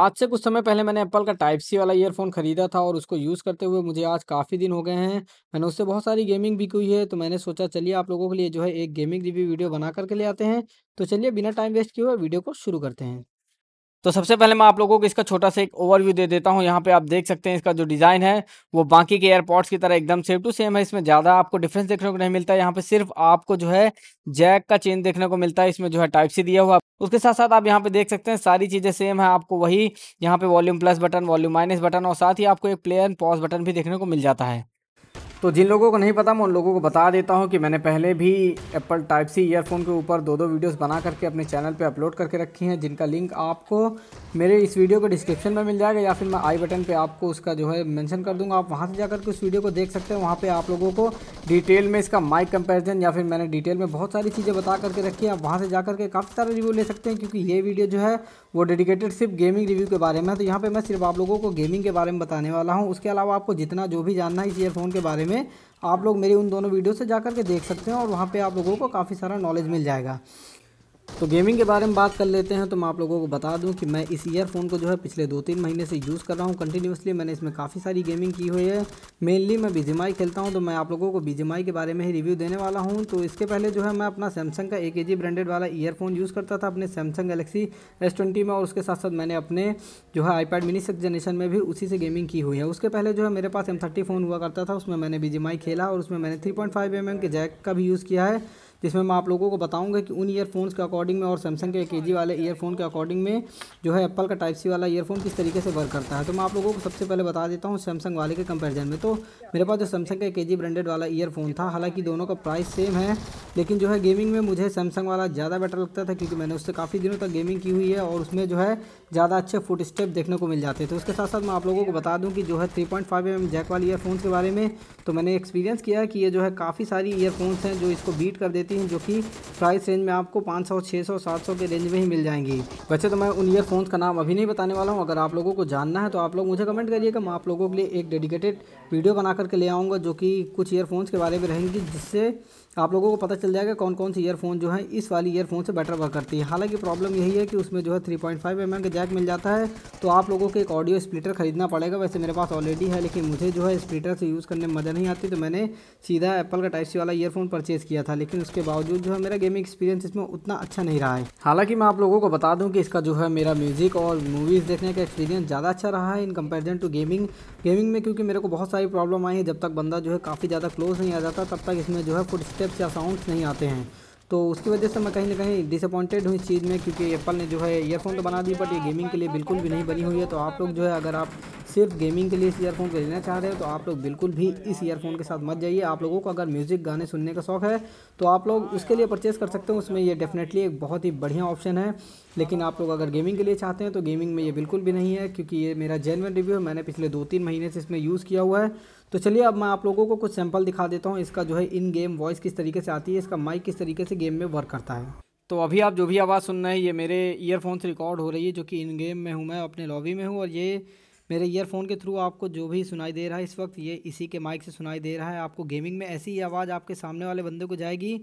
आज से कुछ समय पहले मैंने एप्पल का टाइप सी वाला ईयरफोन खरीदा था और उसको यूज़ करते हुए मुझे आज काफ़ी दिन हो गए हैं मैंने उससे बहुत सारी गेमिंग भी की है तो मैंने सोचा चलिए आप लोगों के लिए जो है एक गेमिंग रिव्यू वीडियो बना करके ले आते हैं तो चलिए बिना टाइम वेस्ट किए हुए वीडियो को शुरू करते हैं तो सबसे पहले मैं आप लोगों को इसका छोटा सा एक ओवरव्यू दे देता हूँ यहाँ पे आप देख सकते हैं इसका जो डिज़ाइन है वो बाकी के एयरपोर्ट्स की तरह एकदम सेम टू सेम है इसमें ज़्यादा आपको डिफरेंस देखने को नहीं मिलता है यहाँ पे सिर्फ आपको जो है जैक का चेन देखने को मिलता है इसमें जो है टाइप सी दिया हुआ उसके साथ साथ आप यहाँ पे देख सकते हैं सारी चीज़ें सेम है आपको वही यहाँ पे volume plus button volume minus button और साथ ही आपको एक प्ले एंड पॉज बटन भी देखने को मिल जाता है तो जिन लोगों को नहीं पता मैं उन लोगों को बता देता हूँ कि मैंने पहले भी एप्पल टाइप सी ईयरफोन के ऊपर दो दो वीडियोस बना करके अपने चैनल पे अपलोड करके रखी हैं जिनका लिंक आपको मेरे इस वीडियो के डिस्क्रिप्शन में मिल जाएगा या फिर मैं आई बटन पे आपको उसका जो है मेंशन कर दूंगा आप वहाँ से जाकर के उस वीडियो को देख सकते हैं वहाँ पर आप लोगों को डिटेल में इसका माइक कंपेरिजन या फिर मैंने डिटेल में बहुत सारी चीज़ें बता करके रखी है आप वहाँ से जा करके काफ़ी सारे रिव्यू ले सकते हैं क्योंकि ये वीडियो जो है वो डेडिकेटेड सिर्फ गेमिंग रिव्यू के बारे में तो यहाँ पे मैं सिर्फ आप लोगों को गेमिंग के बारे में बताने वाला हूँ उसके अलावा आपको जितना जो भी जानना है इस ईयरफोन के बारे में आप लोग मेरी उन दोनों वीडियो से जा के देख सकते हैं और वहाँ पर आप लोगों को काफ़ी सारा नॉलेज मिल जाएगा तो गेमिंग के बारे में बात कर लेते हैं तो मैं आप लोगों को बता दूं कि मैं इस ईयरफोन को जो है पिछले दो तीन महीने से यूज़ कर रहा हूं कंटिन्यूसली मैंने इसमें काफ़ी सारी गेमिंग की हुई है मेनली मैं बीजेमाई खेलता हूं तो मैं आप लोगों को बीजेमाई के बारे में ही रिव्यू देने वाला हूँ तो इसके पहले जो है मैं अपना सैमसंग का एक ए ब्रांडेड वाला ईयरफोन यूज़ करता था अपने सैमसंग गलेक्सी एस में और उसके साथ साथ मैंने अपने जो है आईपैड मिनी सिक्स जनरेशन में भी उसी से गेमिंग की हुई है उसके पहले जो है मेरे पास एम फ़ोन हुआ करता था उसमें मैंने बीजेमाई खेला और उसमें मैंने थ्री पॉइंट के जैक का भी यूज़ किया है जिसमें मैं आप लोगों को बताऊँगा कि उन ईयरफोन्स के अकॉर्डिंग में और सैमसंग के के वाले ईयरफोन के अकॉर्डिंग में जो है एप्पल का टाइप सी वाला ईयरफोन किस तरीके से वर्क करता है तो मैं आप लोगों को सबसे पहले बता देता हूँ सैमसंग वाले के कंपेरिजन में तो मेरे पास जो सैमसंग का के ब्रांडेड वाला ईयरफोन था हालाँकि दोनों का प्राइस सेम है लेकिन जो है गेमिंग में मुझे सैमसंग वाला ज़्यादा बेटर लगता था क्योंकि मैंने उससे काफ़ी दिनों तक गेमिंग की हुई है और उसमें जो है ज़्यादा अच्छे फुट स्टेप देखने को मिल जाते थे तो उसके साथ साथ मैं आप लोगों को बता दूं कि जो है three point five M jack वाली ईयरफोन के बारे में तो मैंने एक्सपीरियंस किया कि ये जो है काफ़ी सारी ईयरफोन्स हैं जो इसको बीट कर देती हैं जो कि प्राइस रेंज में आपको पाँच सौ छः सौ सात सौ के रेंज में ही मिल जाएंगी वैसे तो मैं उन ईयरफोन्स का नाम अभी नहीं बताने वाला हूँ अगर आप लोगों को जानना है तो आप लोग मुझे कमेंट करिएगा मैं आप लोगों के लिए एक डेडिकेटेड वीडियो बना करके ले आऊँगा जो कि कुछ ईयरफोन्स के बारे में रहेंगी जिससे आप लोगों को पता चल जाएगा कौन कौन सी ईयरफोन जो है इस वाली ईयरफोन से बेटर वर्क करती है हालांकि प्रॉब्लम यही है कि उसमें जो है three point five M M के जैक मिल जाता है तो आप लोगों को एक ऑडियो स्प्लिटर खरीदना पड़ेगा वैसे मेरे पास ऑलरेडी है लेकिन मुझे जो है स्प्लिटर से यूज़ करने में मज़ा नहीं आती तो मैंने सीधा एप्पल का टाइप सी वाला ईयरफोन परचेज़ किया था लेकिन उसके बावजूद जो है मेरा गेमिंग एक्सपीरियंस इसमें उतना अच्छा नहीं रहा है हालाँकि मैं आप लोगों को बता दूँ कि इसका जो है मेरा म्यूज़िक और मूवीज़ देखने का एक्सपीरियंस ज़्यादा अच्छा रहा है in comparison to gaming gaming में क्योंकि मेरे को बहुत सारी प्रॉब्लम आई है जब तक बंदा जो है काफ़ी ज़्यादा क्लोज नहीं आ जाता तब तक इसमें जो है फुट स्टेप्स या साउंड नहीं आते हैं तो उसकी वजह से मैं कहीं ना कहीं डिसअपॉइंटेड हूँ इस चीज़ में क्योंकि एप्पल ने जो है ईयरफोन तो बना दी बट ये गेमिंग के लिए बिल्कुल भी नहीं बनी हुई है तो आप लोग जो है अगर आप सिर्फ गेमिंग के लिए इस ईयरफोन को लेना चाह रहे हो तो आप लोग बिल्कुल भी इस ईयरफोन के साथ मत जाइए आप लोगों को अगर म्यूज़िक गाने सुनने का शौक़ है तो आप लोग उसके लिए परचेस कर सकते हो उसमें ये डेफिनेटली एक बहुत ही बढ़िया ऑप्शन है लेकिन आप लोग अगर गेमिंग के लिए चाहते हैं तो गेमिंग में ये बिल्कुल भी नहीं है क्योंकि ये मेरा जेनवन रिव्यू है मैंने पिछले दो तीन महीने से इसमें यूज़ किया हुआ है तो चलिए अब मैं आप लोगों को कुछ सैंपल दिखा देता हूँ इसका जो है इन गेम वॉइस किस तरीके से आती है इसका माइक किस तरीके से गेम में वर्क करता है तो अभी आप जो भी आवाज़ सुन रहे हैं ये मेरे ईयरफोन से रिकॉर्ड हो रही है जो कि इन गेम में हूँ मैं अपने लॉबी में हूँ और ये मेरे ईयरफोन के थ्रू आपको जो भी सुनाई दे रहा है इस वक्त ये इसी के माइक से सुनाई दे रहा है आपको गेमिंग में ऐसी ही आवाज़ आपके सामने वाले बंदे को जाएगी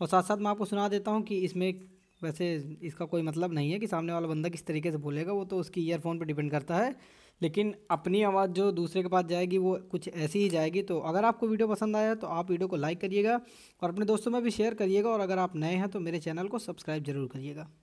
और साथ साथ मैं आपको सुना देता हूँ कि इसमें वैसे इसका कोई मतलब नहीं है कि सामने वाला बंदा किस तरीके से बोलेगा वो तो उसकी ईयरफोन पर डिपेंड करता है लेकिन अपनी आवाज़ जो दूसरे के पास जाएगी वो कुछ ऐसी ही जाएगी तो अगर आपको वीडियो पसंद आया तो आप वीडियो को लाइक करिएगा और अपने दोस्तों में भी शेयर करिएगा और अगर आप नए हैं तो मेरे चैनल को सब्सक्राइब जरूर करिएगा